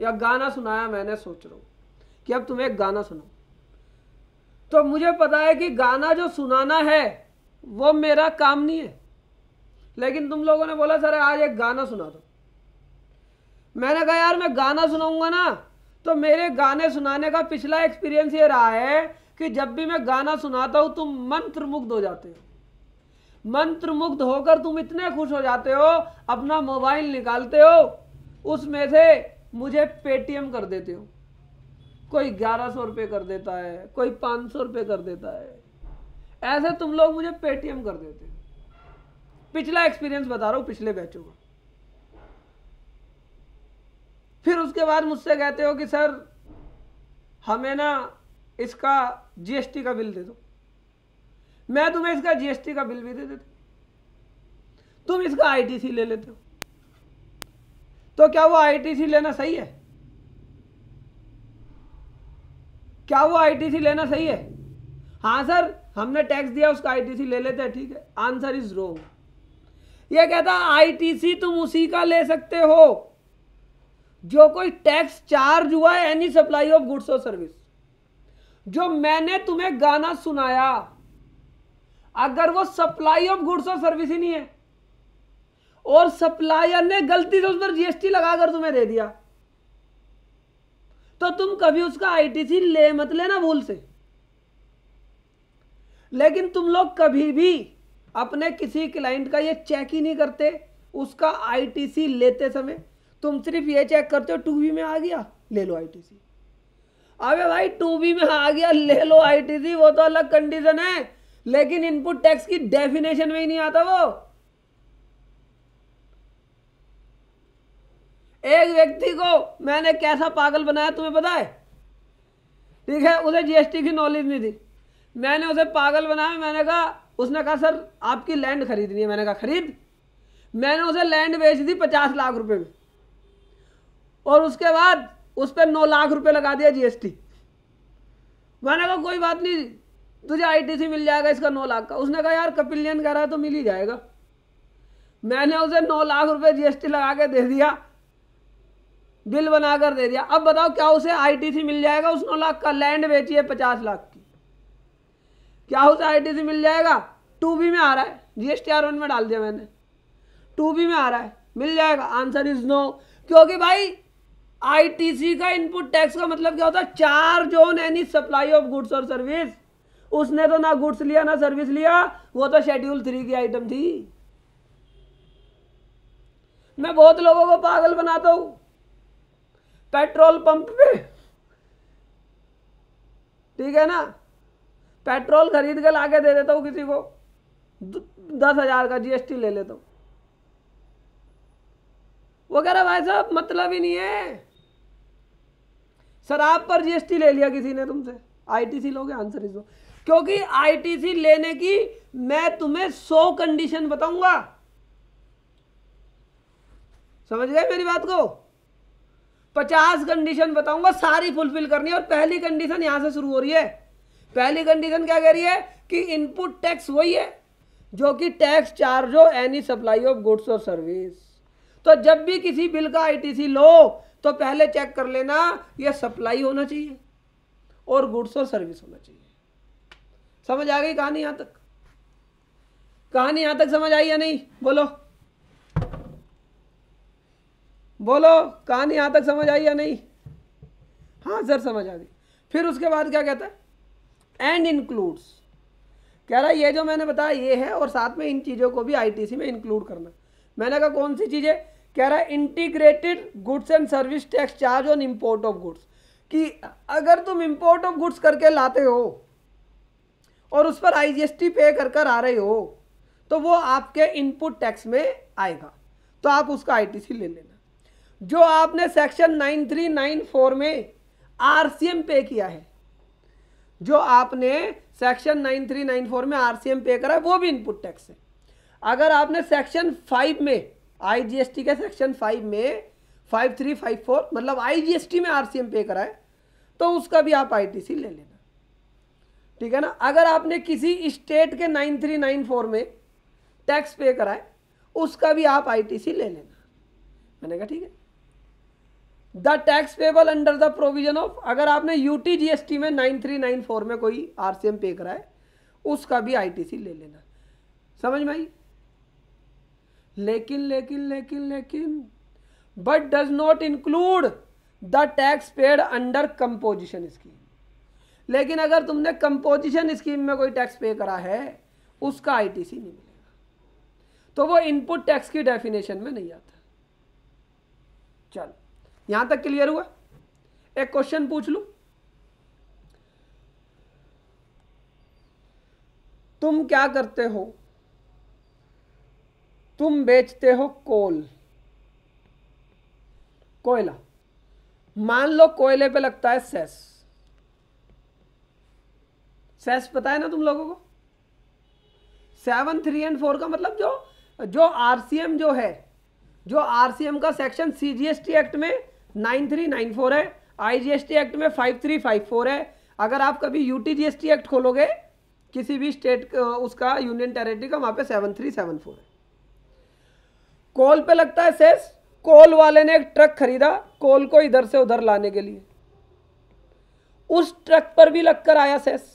Speaker 1: या गाना सुनाया मैंने सोच रहा हूँ कि अब तुम्हें एक गाना सुनाऊँ तो मुझे पता है कि गाना जो सुनाना है वो मेरा काम नहीं है लेकिन तुम लोगों ने बोला सर आज एक गाना सुना दो मैंने कहा यार मैं गाना सुनाऊंगा ना तो मेरे गाने सुनाने का पिछला एक्सपीरियंस ये रहा है कि जब भी मैं गाना सुनाता हूँ तुम मंत्र मुग्ध हो जाते हो मंत्र मुग्ध होकर तुम इतने खुश हो जाते हो अपना मोबाइल निकालते हो उसमें से मुझे पेटीएम कर देते हो कोई ग्यारह सौ रुपये कर देता है कोई पाँच सौ रुपये कर देता है ऐसे तुम लोग मुझे पेटीएम कर देते हो पिछला एक्सपीरियंस बता रहा हूँ पिछले बैचों का फिर उसके बाद मुझसे कहते हो कि सर हमें ना इसका जीएसटी का बिल दे दो मैं तुम्हें इसका जीएसटी का बिल भी दे देता तुम इसका आईटीसी ले लेते हो तो क्या वो आईटीसी लेना सही है क्या वो आईटीसी लेना सही है हाँ सर हमने टैक्स दिया उसका आईटीसी ले लेते हैं ठीक है आंसर इज रॉन्ग ये कहता आईटीसी तुम उसी का ले सकते हो जो कोई टैक्स चार्ज हुआ है एनी सप्लाई ऑफ गुड्स और सर्विस जो मैंने तुम्हें गाना सुनाया अगर वो सप्लाई ऑफ गुड्स और सर्विस ही नहीं है और सप्लायर ने गलती से उस पर जीएसटी लगाकर तुम्हें दे दिया तो तुम कभी उसका आईटीसी ले मत लेना भूल से लेकिन तुम लोग कभी भी अपने किसी क्लाइंट का ये चेक ही नहीं करते उसका आईटीसी लेते समय तुम सिर्फ ये चेक करते हो टू बी में आ गया ले लो आईटीसी अबे भाई टू बी में आ गया ले लो आईटीसी वो तो अलग कंडीशन है लेकिन इनपुट टैक्स की डेफिनेशन में ही नहीं आता वो एक व्यक्ति को मैंने कैसा पागल बनाया तुम्हें पता है ठीक है उसे जीएसटी की नॉलेज नहीं थी मैंने उसे पागल बनाया मैंने कहा उसने कहा सर आपकी लैंड खरीदनी है मैंने कहा खरीद मैंने उसे लैंड बेच दी पचास लाख रुपए में और उसके बाद उस पर नौ लाख रुपए लगा दिया जीएसटी मैंने कहा कोई बात नहीं तुझे आईटीसी मिल जाएगा इसका नौ लाख का उसने कहा यार कपिलियन कह रहा है तो मिल ही जाएगा मैंने उसे नौ लाख रुपए जीएसटी लगा के दे दिया बिल बनाकर दे दिया अब बताओ क्या उसे आईटीसी मिल जाएगा उस नौ लाख का लैंड बेची है पचास लाख की क्या उसे आईटीसी मिल जाएगा टू बी में आ रहा है जीएसटी आर वन में डाल दिया मैंने टू बी में आ रहा है मिल जाएगा आंसर इज नो क्योंकि भाई आईटीसी का इनपुट टैक्स का मतलब क्या होता है charged on any supply of goods और सर्विस उसने तो ना गुड्स लिया ना सर्विस लिया वो तो शेड्यूल थ्री की आइटम थी मैं बहुत लोगों को पागल बनाता हूँ पेट्रोल पंप पे ठीक है ना पेट्रोल खरीद के लाके दे देता हूँ किसी को दस हजार का जीएसटी ले लेता हूँ वो कह रहा भाई साहब मतलब ही नहीं है शराब पर जीएसटी ले लिया किसी ने तुमसे आईटीसी लोगे आंसर इस क्योंकि आईटीसी लेने की मैं तुम्हें सौ कंडीशन बताऊंगा समझ गए मेरी बात को पचास कंडीशन बताऊंगा सारी फुलफिल करनी है और पहली कंडीशन यहां से शुरू हो रही है पहली कंडीशन क्या कह रही है कि इनपुट टैक्स वही है जो कि टैक्स चार्ज हो एनी सप्लाई ऑफ गुड्स और सर्विस तो जब भी किसी बिल का आईटीसी लो तो पहले चेक कर लेना यह सप्लाई होना चाहिए और गुड्स और सर्विस होना चाहिए समझ आ गई कहानी यहां तक कहानी यहां तक समझ आई या नहीं बोलो बोलो कहानी यहाँ तक समझ आई या नहीं हाँ सर समझ आ गई फिर उसके बाद क्या कहता है एंड इंक्लूड्स कह रहा है ये जो मैंने बताया ये है और साथ में इन चीज़ों को भी आईटीसी में इंक्लूड करना मैंने कहा कौन सी चीज़ें कह रहा है integrated goods and service tax charge on import of goods कि अगर तुम इम्पोर्ट ऑफ गुड्स करके लाते हो और उस पर आईजीएसटी पे कर कर आ रहे हो तो वो आपके इनपुट टैक्स में आएगा तो आप उसका आईटीसी ले लेना जो आपने सेक्शन 9394 में आरसीएम पे किया है जो आपने सेक्शन 9394 में आरसीएम पे करा है वो भी इनपुट टैक्स है अगर आपने सेक्शन फाइव में आईजीएसटी के सेक्शन फाइव में फाइव थ्री फाइव फोर मतलब आईजीएसटी में आरसीएम पे करा है तो उसका भी आप आईटीसी ले लेना ठीक है ना अगर आपने किसी स्टेट के नाइन थ्री नाइन फोर में टैक्स पे कराए उसका भी आप आईटीसी ले लेना मैंने कहा ठीक है the tax payable under the provision of अगर आपने U T G S T में नाइन थ्री नाइन फोर में कोई आर सी एम पे करा है उसका भी आई टी सी ले लेना समझ में आई लेकिन लेकिन लेकिन लेकिन but does not include the tax paid under composition scheme लेकिन अगर तुमने कंपोजिशन स्कीम में कोई टैक्स पे करा है उसका आईटीसी नहीं मिलेगा तो वो इनपुट टैक्स की डेफिनेशन में नहीं आता चलो यहां तक क्लियर हुआ एक क्वेश्चन पूछ लू तुम क्या करते हो तुम बेचते हो कोल कोयला मान लो कोयले पे लगता है सेस सेस पता है ना तुम लोगों को सेवन थ्री एंड फोर का मतलब जो जो आरसीएम जो है जो आरसीएम का सेक्शन सीजीएसटी एक्ट में नाइन थ्री नाइन फोर है आईजीएसटी एक्ट में फाइव थ्री फाइव फोर है अगर आप कभी यूटीजीएसटी एक्ट खोलोगे किसी भी स्टेट उसका यूनियन टेरेटरी का वहाँ पे सेवन थ्री सेवन फोर है कोल पे लगता है सेस कोल वाले ने एक ट्रक खरीदा कोल को इधर से उधर लाने के लिए उस ट्रक पर भी लगकर आया सेस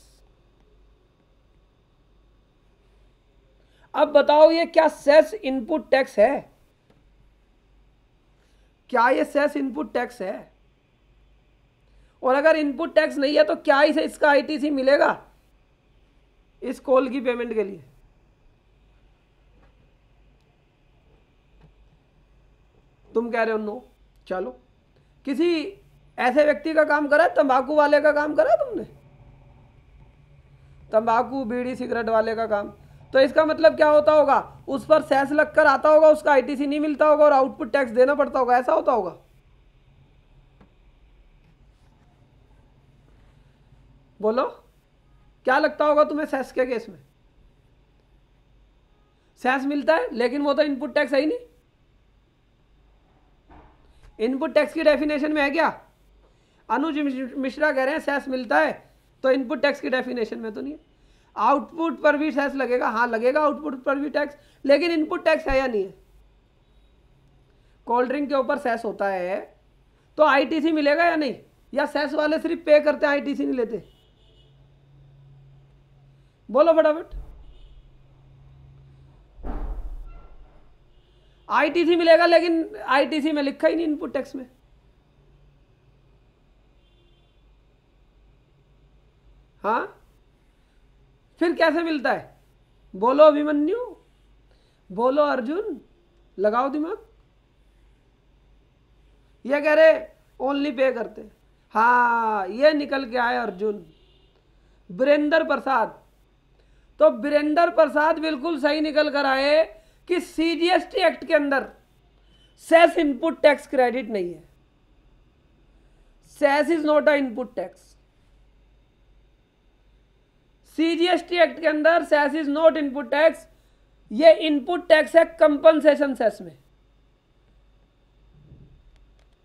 Speaker 1: अब बताओ ये क्या सेस इनपुट टैक्स है क्या ये सेस इनपुट टैक्स है और अगर इनपुट टैक्स नहीं है तो क्या इसे इसका आईटीसी मिलेगा इस कॉल की पेमेंट के लिए तुम कह रहे हो नो चलो किसी ऐसे व्यक्ति का काम करा तंबाकू वाले का काम करा तुमने तंबाकू बीड़ी सिगरेट वाले का काम तो इसका मतलब क्या होता होगा उस पर सेस लगकर आता होगा उसका आईटीसी नहीं मिलता होगा और आउटपुट टैक्स देना पड़ता होगा ऐसा होता होगा बोलो क्या लगता होगा तुम्हें सेस के केस में सेस मिलता है लेकिन वो तो इनपुट टैक्स है ही नहीं इनपुट टैक्स की डेफिनेशन में है क्या अनुज मिश्रा कह रहे हैं सेस मिलता है तो इनपुट टैक्स की डेफिनेशन में तो नहीं है आउटपुट पर भी टैक्स लगेगा हाँ लगेगा आउटपुट पर भी टैक्स लेकिन इनपुट टैक्स है या नहीं है कोल्ड ड्रिंक के ऊपर सेस होता है तो आईटीसी मिलेगा या नहीं या सेस वाले सिर्फ पे करते हैं आईटीसी नहीं लेते बोलो फटाफट आईटीसी मिलेगा लेकिन आईटीसी में लिखा ही नहीं इनपुट टैक्स में हाँ फिर कैसे मिलता है बोलो अभिमन्यु बोलो अर्जुन लगाओ दिमाग ये कह रहे ओनली पे करते हाँ ये निकल के आए अर्जुन बीरेंद्र प्रसाद तो बीरेंद्र प्रसाद बिल्कुल सही निकल कर आए कि सीजीएसटी एक्ट के अंदर सेस इनपुट टैक्स क्रेडिट नहीं है cess is not a input tax CGST act के अंदर cess is not input tax ये इनपुट टैक्स है कंपनसेशन सेस में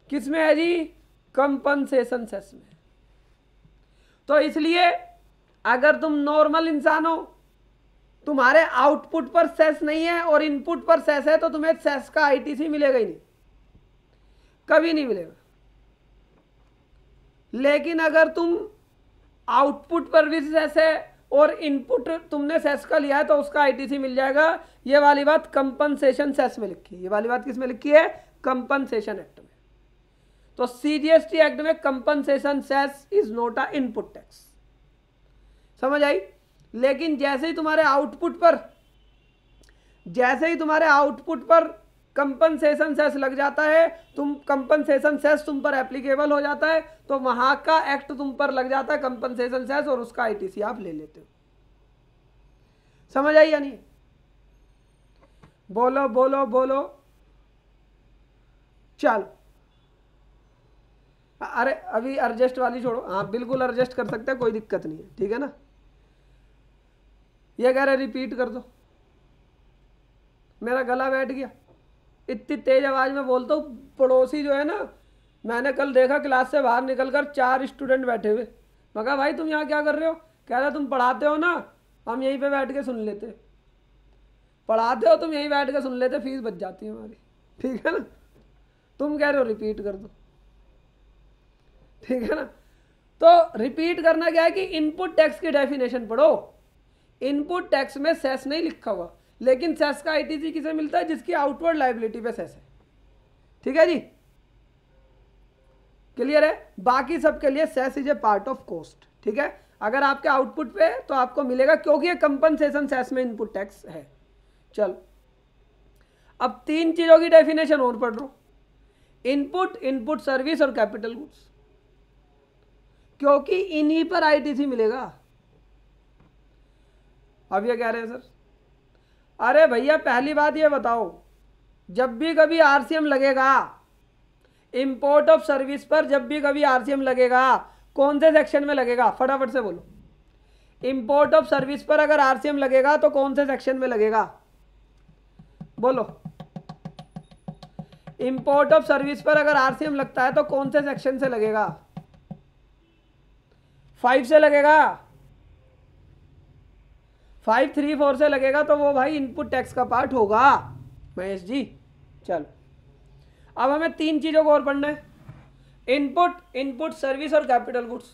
Speaker 1: किस में है जी कंपनसेशन सेस में तो इसलिए अगर तुम नॉर्मल इंसान हो तुम्हारे आउटपुट पर सेस नहीं है और इनपुट पर सेस है तो तुम्हें सेस का आईटीसी मिलेगा ही नहीं कभी नहीं मिलेगा लेकिन अगर तुम आउटपुट पर भी सेस है और इनपुट तुमने सेस का लिया है तो उसका आईटीसी मिल जाएगा ये वाली बात कंपनसेशन सेस में लिखी है ये वाली बात किस में लिखी है कंपनसेशन एक्ट में तो सीजीएसटी एक्ट में compensation cess is not a input tax समझ आई लेकिन जैसे ही तुम्हारे आउटपुट पर जैसे ही तुम्हारे आउटपुट पर कंपनसेशन सेस लग जाता है तुम कंपनसेशन सेस तुम पर एप्लीकेबल हो जाता है तो वहां का एक्ट तुम पर लग जाता है कंपनसेशन सेस और उसका आईटीसी आप ले लेते हो समझ आई या नहीं बोलो बोलो बोलो चलो अरे अभी अर्जेस्ट वाली छोड़ो हाँ बिल्कुल अर्जेस्ट कर सकते हैं कोई दिक्कत नहीं है ठीक है ना ये कह रहे रिपीट कर दो मेरा गला बैठ गया इतनी तेज़ आवाज़ में बोलता हूँ पड़ोसी जो है ना मैंने कल देखा क्लास से बाहर निकल कर चार स्टूडेंट बैठे हुए मैं कहा भाई तुम यहाँ क्या कर रहे हो कह रहे तुम पढ़ाते हो ना हम यहीं पे बैठ के सुन लेते पढ़ाते हो तुम यहीं बैठ के सुन लेते फीस बच जाती है हमारी ठीक है ना तुम कह रहे हो रिपीट कर दो ठीक है ना तो रिपीट करना क्या है कि इनपुट टैक्स की डेफिनेशन पढ़ो इनपुट टैक्स में सेस नहीं लिखा हुआ लेकिन सेस का आईटीसी किसे मिलता है जिसकी आउटवर्ड लाइबिलिटी पे सेस है ठीक है जी क्लियर है बाकी सब के लिए cess is a part of cost ठीक है अगर आपके आउटपुट पे तो आपको मिलेगा क्योंकि ये कंपनसेशन सेस में इनपुट टैक्स है चलो अब तीन चीज़ों की डेफिनेशन और पढ़ रो इनपुट इनपुट सर्विस और कैपिटल गुड्स क्योंकि इन्हीं पर आईटीसी मिलेगा अब ये कह रहे हैं सर अरे भैया पहली बात ये बताओ जब भी कभी आर लगेगा इम्पोर्ट ऑफ सर्विस पर जब भी कभी आर लगेगा कौन से सेक्शन में लगेगा फटाफट से बोलो इम्पोर्ट ऑफ सर्विस पर अगर आर लगेगा तो कौन से सेक्शन में लगेगा बोलो इम्पोर्ट ऑफ सर्विस पर अगर आर लगता है तो कौन से सेक्शन से लगेगा फाइव से लगेगा फाइव थ्री फोर से लगेगा तो वो भाई इनपुट टैक्स का पार्ट होगा महेश जी चलो अब हमें तीन चीज़ों को और पढ़ना है इनपुट इनपुट सर्विस और कैपिटल गुड्स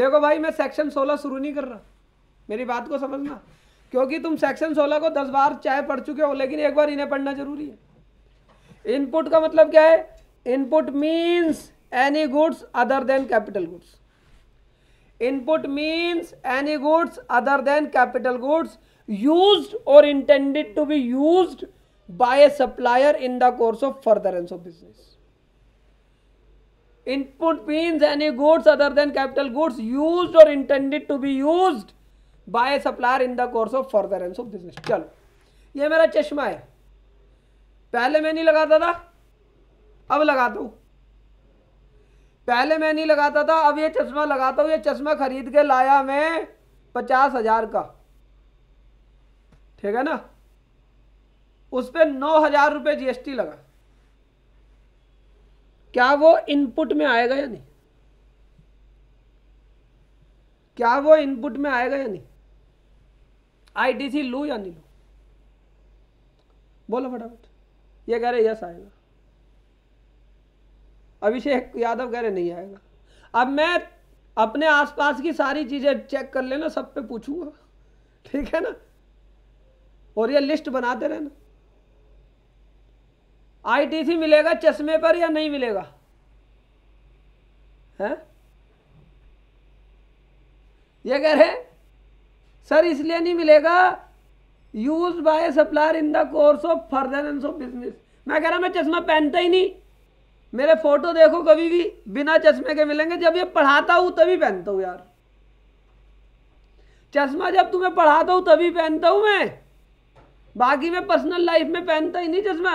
Speaker 1: देखो भाई मैं सेक्शन सोलह शुरू नहीं कर रहा मेरी बात को समझना क्योंकि तुम सेक्शन सोलह को दस बार चाहे पढ़ चुके हो लेकिन एक बार इन्हें पढ़ना जरूरी है इनपुट का मतलब क्या है input means any goods other than capital goods input means any goods other than capital goods use or intended to be use by a supplier in the course of furtherance of business input means any goods other than capital goods use or intended to be use by a supplier in the course of furtherance of business चलो ये मेरा चश्मा है पहले मैं नहीं लगाता था अब लगा हूं पहले मैं नहीं लगाता था अब ये चश्मा लगाता हूँ ये चश्मा खरीद के लाया मैं पचास हज़ार का ठीक है ना उस पर नौ हज़ार रुपये जीएसटी लगा क्या वो इनपुट में आएगा या नहीं क्या वो इनपुट में आएगा या नहीं आईटीसी लू या नहीं लू बोलो फटाफट ये कह रहे यस आएगा अभिषेक यादव कह रहे नहीं आएगा अब मैं अपने आसपास की सारी चीज़ें चेक कर लेना सब पे पूछूंगा ठीक है ना और ये लिस्ट बनाते रहना आईटीसी मिलेगा चश्मे पर या नहीं मिलेगा है ये कह रहे सर इसलिए नहीं मिलेगा use by supplier in the course of further of business मैं कह रहा मैं चश्मा पहनता ही नहीं मेरे फोटो देखो कभी भी बिना चश्मे के मिलेंगे जब ये पढ़ाता हूँ तभी पहनता हूँ यार चश्मा जब तुम्हें पढ़ाता हूँ तभी पहनता हूँ मैं बाकी मैं पर्सनल लाइफ में पहनता ही नहीं चश्मा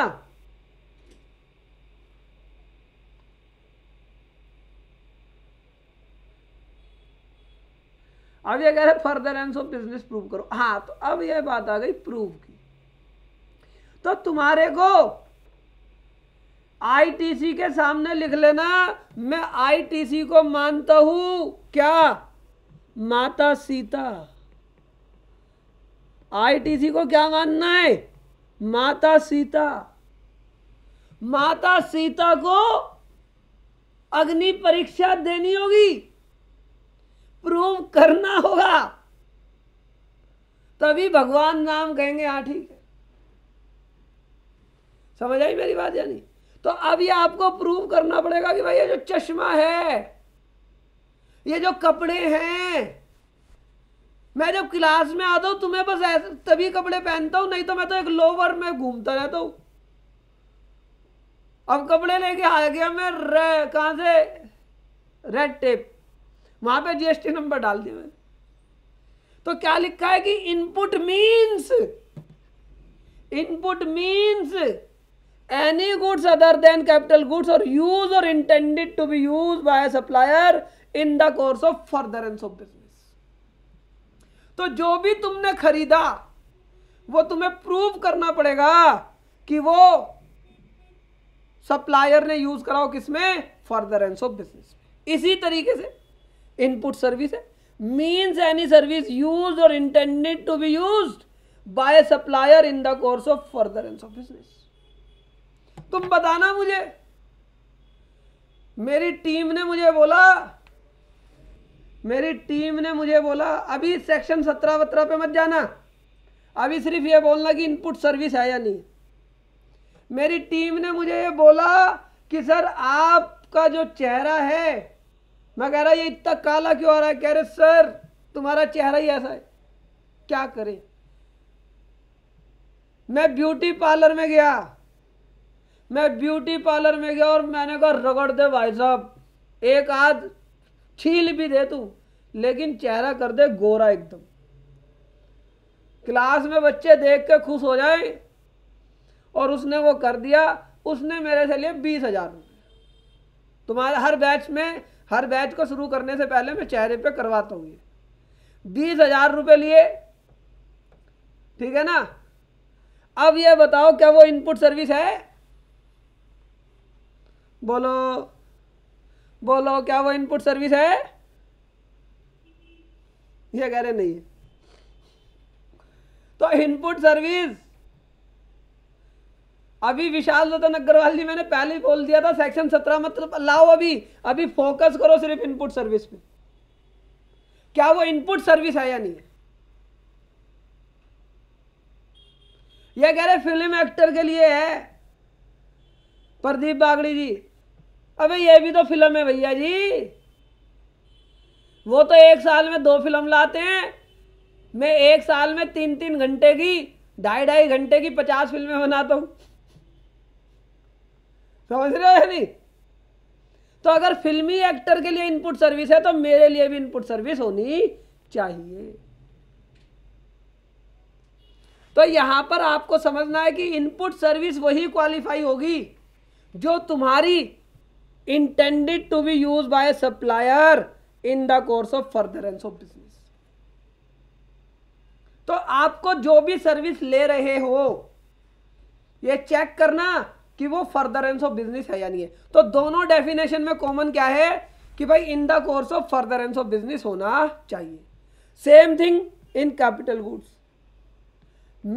Speaker 1: अब ये कह रहे furtherance of business prove करो हाँ तो अब ये बात आ गई प्रूव की तो तुम्हारे को आईटीसी के सामने लिख लेना मैं आईटीसी को मानता हूं क्या माता सीता आईटीसी को क्या मानना है माता सीता माता सीता को अग्नि परीक्षा देनी होगी प्रूव करना होगा तभी भगवान नाम कहेंगे हाँ ठीक है समझ आई मेरी बात या नहीं तो अब ये आपको प्रूव करना पड़ेगा कि भाई ये जो चश्मा है ये जो कपड़े हैं मैं जब क्लास में आता हूं तुम्हें बस ऐसे तभी कपड़े पहनता हूं नहीं तो मैं तो एक लोवर में घूमता रहता हूं अब कपड़े लेके आ गया मैं रे कहां से रेड टेप वहां पे जीएसटी नंबर डाल दिया मैंने तो क्या लिखा है कि input means input means any goods other than capital goods or use or intended to be use by supplier in the course of further furtherance of तो जो भी तुमने खरीदा वो तुम्हें प्रूव करना पड़ेगा कि वो सप्लायर ने यूज करा हो किसमें एंस ऑफ बिजनेस इसी तरीके से इनपुट सर्विस है means any service use or intended to be use by supplier in the course of furtherance of business तुम बताना मुझे मेरी टीम ने मुझे बोला मेरी टीम ने मुझे बोला अभी सेक्शन सत्रह वत्रह पे मत जाना अभी सिर्फ ये बोलना कि इनपुट सर्विस है या नहीं मेरी टीम ने मुझे ये बोला कि सर आपका जो चेहरा है मैं कह रहा ये इतना काला क्यों आ रहा है कह रहे सर तुम्हारा चेहरा ही ऐसा है क्या करें मैं ब्यूटी पार्लर में गया मैं ब्यूटी पार्लर में गया और मैंने कहा रगड़ दे भाई साहब एक आध छील भी दे तू लेकिन चेहरा कर दे गोरा एकदम क्लास में बच्चे देख के खुश हो जाए और उसने वो कर दिया उसने मेरे से लिए बीस हजार रुपये तुम्हारे हर बैच में हर बैच को शुरू करने से पहले मैं चेहरे पे करवाता हूँ ये बीस हजार रुपये लिए ठीक है ना अब ये बताओ क्या वो इनपुट सर्विस है बोलो बोलो क्या वो इनपुट सर्विस है ये कह रहे नहीं है तो इनपुट सर्विस अभी विशाल रतन अग्रवाल जी मैंने पहले ही बोल दिया था सेक्शन सत्रह मतलब लाओ अभी अभी फोकस करो सिर्फ इनपुट सर्विस पे क्या वो इनपुट सर्विस है या नहीं है यह कह रहे फिल्म एक्टर के लिए है प्रदीप बागड़ी जी अबे ये भी तो फिल्म है भैया जी वो तो एक साल में दो फिल्म लाते हैं मैं एक साल में तीन तीन घंटे की ढाई ढाई घंटे की पचास फिल्में बनाता हूँ समझ रहे हो नहीं तो अगर फिल्मी एक्टर के लिए इनपुट सर्विस है तो मेरे लिए भी इनपुट सर्विस होनी चाहिए तो यहां पर आपको समझना है कि इनपुट सर्विस वही क्वालिफाई होगी जो तुम्हारी intended to be use by supplier in the course of furtherance of business तो आपको जो भी सर्विस ले रहे हो ये चेक करना कि वो फर्दरेंस ऑफ बिजनेस है या नहीं है तो दोनों डेफिनेशन में कॉमन क्या है कि भाई in the course of furtherance of business होना चाहिए same thing in capital goods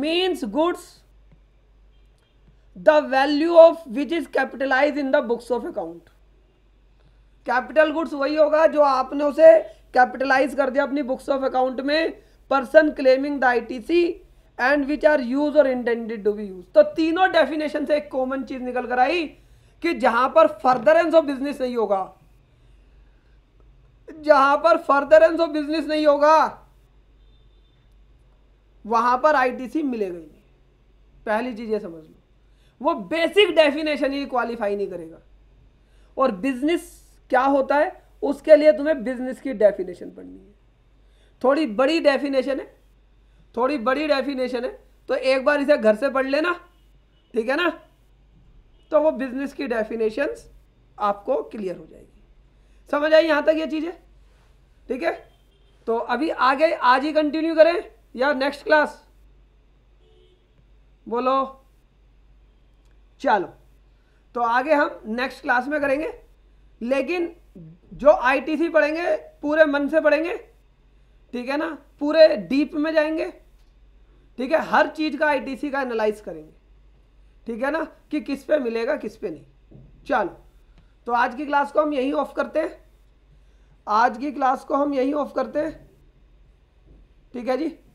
Speaker 1: means goods the value of which is capitalize in the books of account capital goods वही होगा जो आपने उसे कैपिटलाइज कर दिया अपनी बुक्स ऑफ अकाउंट में person claiming the I T C and which are use or intended to be use तो तीनों डेफिनेशन से एक कॉमन चीज निकल कर आई कि जहां पर फर्दरेंस ऑफ बिजनेस नहीं होगा जहां पर फर्दरेंस ऑफ बिजनेस नहीं होगा वहां पर आईटीसी मिलेगा ही नहीं पहली चीज ये समझ लो वो बेसिक डेफिनेशन ही क्वालिफाई नहीं करेगा और बिजनेस क्या होता है उसके लिए तुम्हें बिजनेस की डेफिनेशन पढ़नी है थोड़ी बड़ी डेफिनेशन है थोड़ी बड़ी डेफिनेशन है तो एक बार इसे घर से पढ़ लेना ठीक है ना तो वो बिजनेस की डेफिनेशन आपको क्लियर हो जाएगी समझ आई यहाँ तक ये चीज़ें ठीक है तो अभी आगे आज ही कंटिन्यू करें या नेक्स्ट क्लास बोलो चलो तो आगे हम नेक्स्ट क्लास में करेंगे लेकिन जो आईटीसी पढ़ेंगे पूरे मन से पढ़ेंगे ठीक है ना पूरे डीप में जाएंगे ठीक है हर चीज़ का आईटीसी का एनालाइज करेंगे ठीक है ना कि किस पे मिलेगा किस पे नहीं चलो तो आज की क्लास को हम यहीं ऑफ करते हैं आज की क्लास को हम यहीं ऑफ करते हैं ठीक है जी